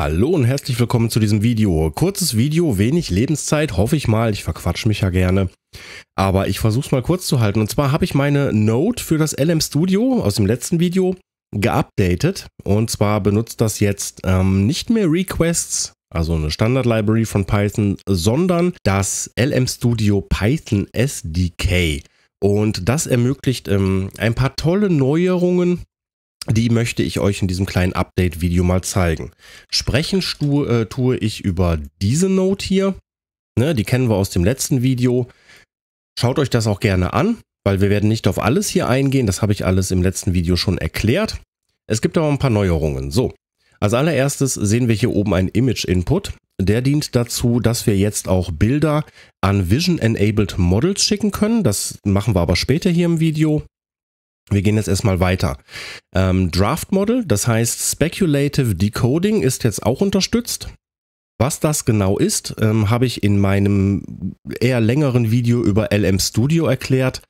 Hallo und herzlich willkommen zu diesem Video. Kurzes Video, wenig Lebenszeit, hoffe ich mal. Ich verquatsch mich ja gerne. Aber ich versuche es mal kurz zu halten. Und zwar habe ich meine Note für das LM Studio aus dem letzten Video geupdatet. Und zwar benutzt das jetzt ähm, nicht mehr Requests, also eine Standard-Library von Python, sondern das LM Studio Python SDK. Und das ermöglicht ähm, ein paar tolle Neuerungen, die möchte ich euch in diesem kleinen Update-Video mal zeigen. Sprechen äh, tue ich über diese Note hier. Ne, die kennen wir aus dem letzten Video. Schaut euch das auch gerne an, weil wir werden nicht auf alles hier eingehen. Das habe ich alles im letzten Video schon erklärt. Es gibt aber ein paar Neuerungen. So, als allererstes sehen wir hier oben einen Image-Input. Der dient dazu, dass wir jetzt auch Bilder an Vision-Enabled Models schicken können. Das machen wir aber später hier im Video. Wir gehen jetzt erstmal weiter. Ähm, Draft Model, das heißt Speculative Decoding ist jetzt auch unterstützt. Was das genau ist, ähm, habe ich in meinem eher längeren Video über LM Studio erklärt.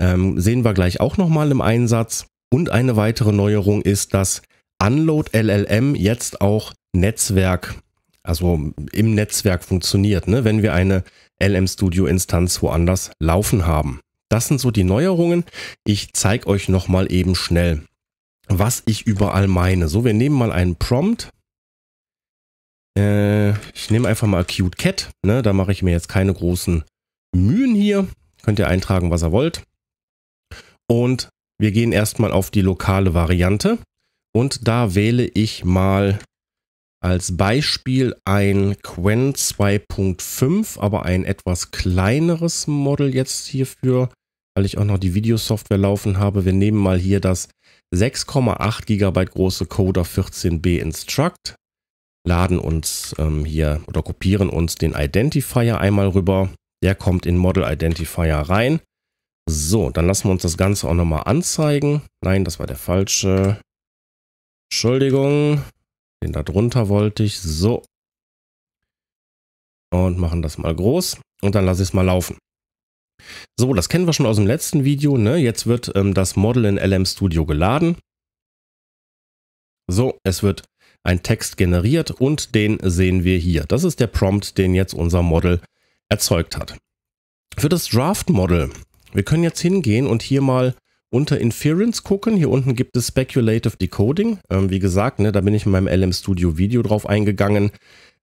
Ähm, sehen wir gleich auch nochmal im Einsatz. Und eine weitere Neuerung ist, dass Unload LLM jetzt auch Netzwerk, also im Netzwerk funktioniert, ne? wenn wir eine LM Studio Instanz woanders laufen haben. Das sind so die Neuerungen. Ich zeige euch nochmal eben schnell, was ich überall meine. So, wir nehmen mal einen Prompt. Äh, ich nehme einfach mal Cute Cat. Ne? Da mache ich mir jetzt keine großen Mühen hier. Könnt ihr eintragen, was ihr wollt. Und wir gehen erstmal auf die lokale Variante. Und da wähle ich mal als Beispiel ein Quen 2.5, aber ein etwas kleineres Model jetzt hierfür weil ich auch noch die Videosoftware laufen habe. Wir nehmen mal hier das 6,8 GB große Coder 14b Instruct, laden uns ähm, hier oder kopieren uns den Identifier einmal rüber. Der kommt in Model Identifier rein. So, dann lassen wir uns das Ganze auch nochmal anzeigen. Nein, das war der falsche. Entschuldigung, den da drunter wollte ich. So. Und machen das mal groß und dann lasse ich es mal laufen. So, das kennen wir schon aus dem letzten Video. Ne? Jetzt wird ähm, das Model in LM Studio geladen. So, es wird ein Text generiert und den sehen wir hier. Das ist der Prompt, den jetzt unser Model erzeugt hat. Für das Draft Model, wir können jetzt hingehen und hier mal unter Inference gucken. Hier unten gibt es Speculative Decoding. Ähm, wie gesagt, ne, da bin ich in meinem LM Studio Video drauf eingegangen.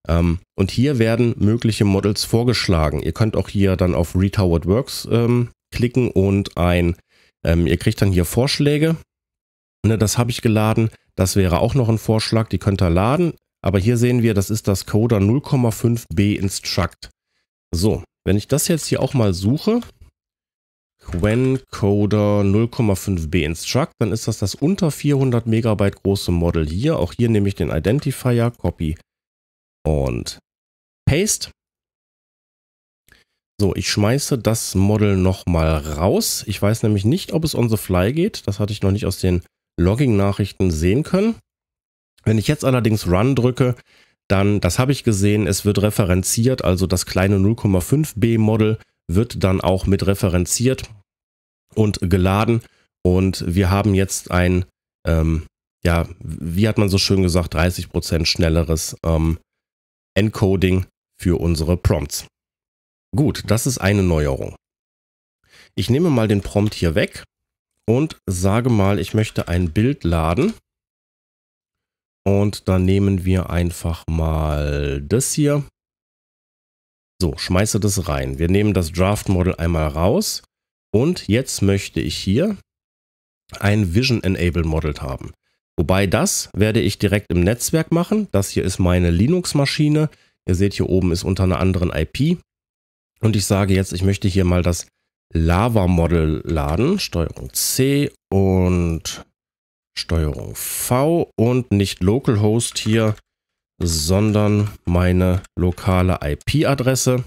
Ähm, und hier werden mögliche Models vorgeschlagen. Ihr könnt auch hier dann auf Retowered Works ähm, klicken und ein, ähm, ihr kriegt dann hier Vorschläge. Ne, das habe ich geladen. Das wäre auch noch ein Vorschlag, die könnt ihr laden. Aber hier sehen wir, das ist das Coder 0,5b Instruct. So, wenn ich das jetzt hier auch mal suche, Coder 0,5b Instruct, dann ist das das unter 400 Megabyte große Model hier. Auch hier nehme ich den Identifier, Copy und Paste. So, ich schmeiße das Model nochmal raus. Ich weiß nämlich nicht, ob es on the fly geht. Das hatte ich noch nicht aus den Logging-Nachrichten sehen können. Wenn ich jetzt allerdings Run drücke, dann, das habe ich gesehen, es wird referenziert, also das kleine 0,5b Model wird dann auch mit referenziert und geladen. Und wir haben jetzt ein, ähm, ja, wie hat man so schön gesagt, 30% schnelleres ähm, Encoding für unsere Prompts. Gut, das ist eine Neuerung. Ich nehme mal den Prompt hier weg und sage mal, ich möchte ein Bild laden. Und dann nehmen wir einfach mal das hier. So, schmeiße das rein. Wir nehmen das Draft Model einmal raus. Und jetzt möchte ich hier ein Vision Enabled Model haben. Wobei das werde ich direkt im Netzwerk machen. Das hier ist meine Linux-Maschine. Ihr seht, hier oben ist unter einer anderen IP. Und ich sage jetzt, ich möchte hier mal das Lava-Model laden. Steuerung C und Steuerung V und nicht localhost hier, sondern meine lokale IP-Adresse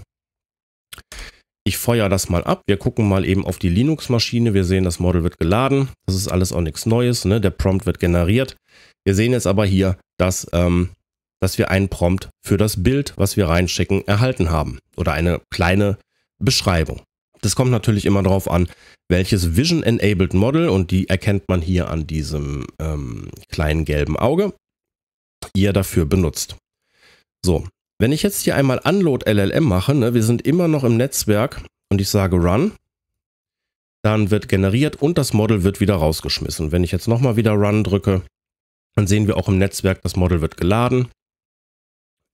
ich feuere das mal ab. Wir gucken mal eben auf die Linux-Maschine. Wir sehen, das Model wird geladen. Das ist alles auch nichts Neues. Ne? Der Prompt wird generiert. Wir sehen jetzt aber hier, dass, ähm, dass wir einen Prompt für das Bild, was wir reinschicken, erhalten haben. Oder eine kleine Beschreibung. Das kommt natürlich immer darauf an, welches Vision-Enabled Model, und die erkennt man hier an diesem ähm, kleinen gelben Auge, ihr dafür benutzt. So, wenn ich jetzt hier einmal Unload LLM mache, ne, wir sind immer noch im Netzwerk und ich sage Run, dann wird generiert und das Model wird wieder rausgeschmissen. Wenn ich jetzt nochmal wieder Run drücke, dann sehen wir auch im Netzwerk, das Model wird geladen,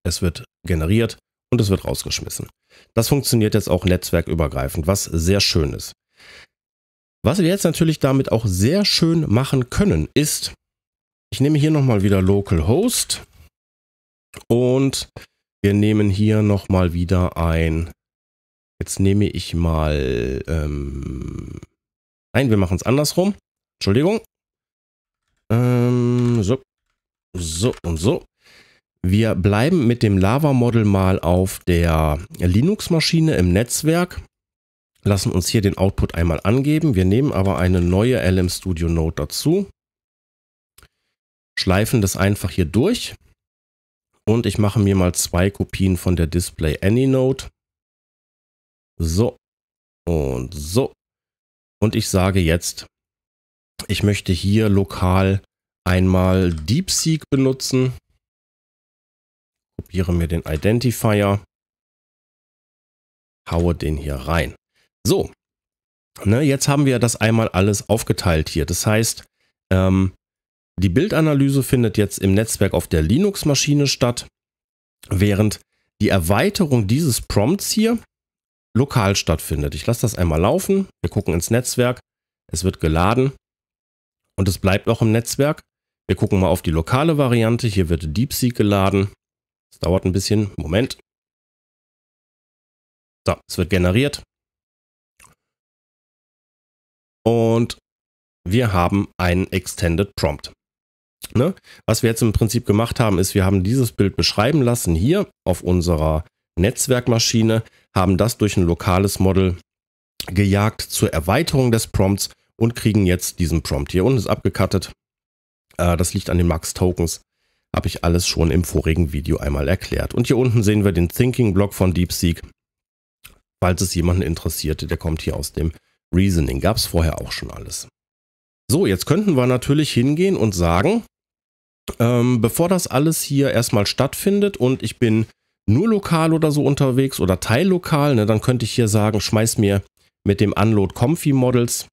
es wird generiert und es wird rausgeschmissen. Das funktioniert jetzt auch netzwerkübergreifend, was sehr schön ist. Was wir jetzt natürlich damit auch sehr schön machen können, ist, ich nehme hier nochmal wieder localhost und wir nehmen hier nochmal wieder ein. Jetzt nehme ich mal... Ähm, nein, wir machen es andersrum. Entschuldigung. Ähm, so. So und so. Wir bleiben mit dem Lava-Model mal auf der Linux-Maschine im Netzwerk. Lassen uns hier den Output einmal angeben. Wir nehmen aber eine neue LM Studio Note dazu. Schleifen das einfach hier durch. Und ich mache mir mal zwei Kopien von der Display AnyNote. So und so. Und ich sage jetzt, ich möchte hier lokal einmal DeepSeek benutzen. Kopiere mir den Identifier. Haue den hier rein. So, ne, jetzt haben wir das einmal alles aufgeteilt hier. Das heißt, ähm, die Bildanalyse findet jetzt im Netzwerk auf der Linux-Maschine statt, während die Erweiterung dieses Prompts hier lokal stattfindet. Ich lasse das einmal laufen. Wir gucken ins Netzwerk. Es wird geladen und es bleibt auch im Netzwerk. Wir gucken mal auf die lokale Variante. Hier wird DeepSeek geladen. Es dauert ein bisschen. Moment. So, es wird generiert. Und wir haben einen Extended Prompt. Ne? Was wir jetzt im Prinzip gemacht haben, ist, wir haben dieses Bild beschreiben lassen hier auf unserer Netzwerkmaschine, haben das durch ein lokales Model gejagt zur Erweiterung des Prompts und kriegen jetzt diesen Prompt. Hier unten ist abgekattet. Äh, das liegt an den Max-Tokens. Habe ich alles schon im vorigen Video einmal erklärt. Und hier unten sehen wir den Thinking-Block von DeepSeek. Falls es jemanden interessierte, der kommt hier aus dem Reasoning. Gab es vorher auch schon alles. So, jetzt könnten wir natürlich hingehen und sagen, ähm, bevor das alles hier erstmal stattfindet und ich bin nur lokal oder so unterwegs oder teillokal, ne, dann könnte ich hier sagen, schmeiß mir mit dem Unload Comfy Models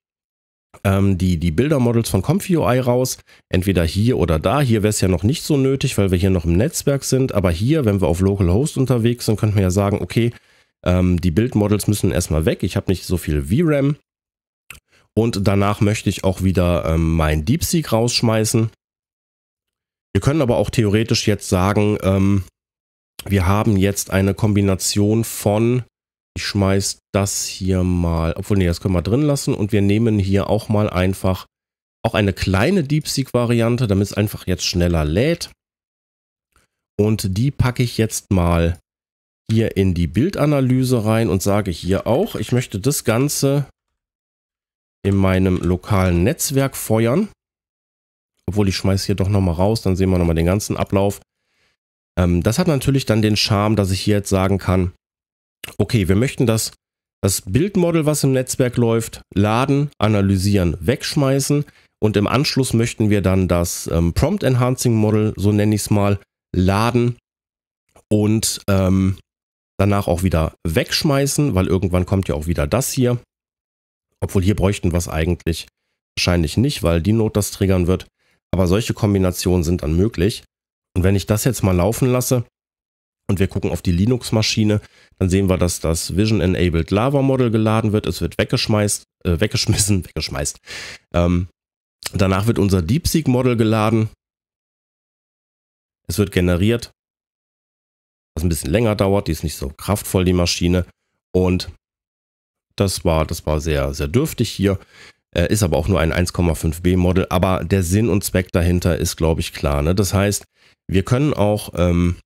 ähm, die, die Bilder Models von Comfy UI raus. Entweder hier oder da. Hier wäre es ja noch nicht so nötig, weil wir hier noch im Netzwerk sind. Aber hier, wenn wir auf Localhost unterwegs sind, könnten wir ja sagen, okay, ähm, die Models müssen erstmal weg. Ich habe nicht so viel VRAM. Und danach möchte ich auch wieder ähm, mein DeepSeek rausschmeißen. Wir können aber auch theoretisch jetzt sagen, ähm, wir haben jetzt eine Kombination von, ich schmeiß das hier mal, obwohl, nee, das können wir drin lassen und wir nehmen hier auch mal einfach auch eine kleine DeepSeek-Variante, damit es einfach jetzt schneller lädt. Und die packe ich jetzt mal hier in die Bildanalyse rein und sage hier auch, ich möchte das Ganze in meinem lokalen Netzwerk feuern obwohl ich schmeiße hier doch nochmal raus, dann sehen wir nochmal den ganzen Ablauf. Ähm, das hat natürlich dann den Charme, dass ich hier jetzt sagen kann, okay, wir möchten das, das Bildmodel, was im Netzwerk läuft, laden, analysieren, wegschmeißen und im Anschluss möchten wir dann das ähm, Prompt Enhancing Model, so nenne ich es mal, laden und ähm, danach auch wieder wegschmeißen, weil irgendwann kommt ja auch wieder das hier. Obwohl hier bräuchten wir es eigentlich wahrscheinlich nicht, weil die Not das triggern wird. Aber solche Kombinationen sind dann möglich. Und wenn ich das jetzt mal laufen lasse und wir gucken auf die Linux-Maschine, dann sehen wir, dass das Vision Enabled Lava Model geladen wird. Es wird weggeschmeißt, äh, weggeschmissen, weggeschmeißt. Ähm, danach wird unser DeepSeek Model geladen. Es wird generiert, was ein bisschen länger dauert. Die ist nicht so kraftvoll, die Maschine. Und das war, das war sehr, sehr dürftig hier äh, ist aber auch nur ein 1,5b-Model. Aber der Sinn und Zweck dahinter ist, glaube ich, klar. Ne? Das heißt, wir können auch ähm,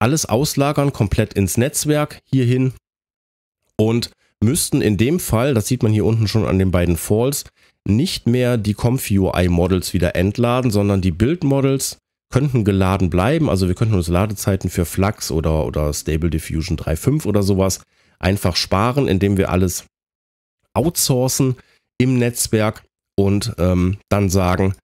alles auslagern, komplett ins Netzwerk hierhin und müssten in dem Fall, das sieht man hier unten schon an den beiden Falls, nicht mehr die conf models wieder entladen, sondern die Build-Models könnten geladen bleiben. Also wir könnten uns Ladezeiten für Flux oder, oder Stable Diffusion 3.5 oder sowas einfach sparen, indem wir alles outsourcen im Netzwerk und ähm, dann sagen,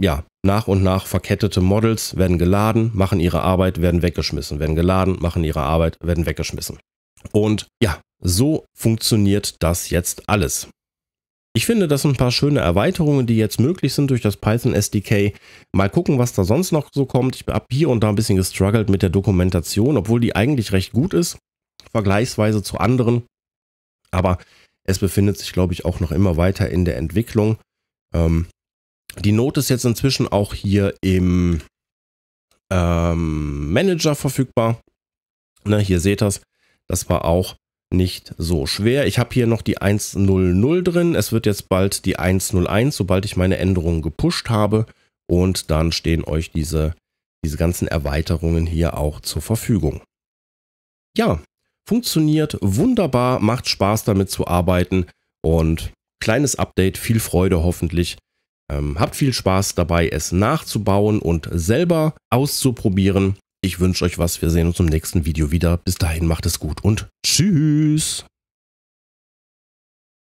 ja, nach und nach verkettete Models werden geladen, machen ihre Arbeit, werden weggeschmissen, werden geladen, machen ihre Arbeit, werden weggeschmissen. Und ja, so funktioniert das jetzt alles. Ich finde, das sind ein paar schöne Erweiterungen, die jetzt möglich sind durch das Python SDK. Mal gucken, was da sonst noch so kommt. Ich habe hier und da ein bisschen gestruggelt mit der Dokumentation, obwohl die eigentlich recht gut ist, vergleichsweise zu anderen. Aber es befindet sich, glaube ich, auch noch immer weiter in der Entwicklung. Ähm, die Note ist jetzt inzwischen auch hier im ähm, Manager verfügbar. Ne, hier seht ihr es. Das war auch nicht so schwer. Ich habe hier noch die 1.00 drin. Es wird jetzt bald die 1.01, sobald ich meine Änderungen gepusht habe. Und dann stehen euch diese, diese ganzen Erweiterungen hier auch zur Verfügung. Ja, Funktioniert wunderbar, macht Spaß damit zu arbeiten und kleines Update, viel Freude hoffentlich. Ähm, habt viel Spaß dabei, es nachzubauen und selber auszuprobieren. Ich wünsche euch was. Wir sehen uns im nächsten Video wieder. Bis dahin macht es gut und tschüss.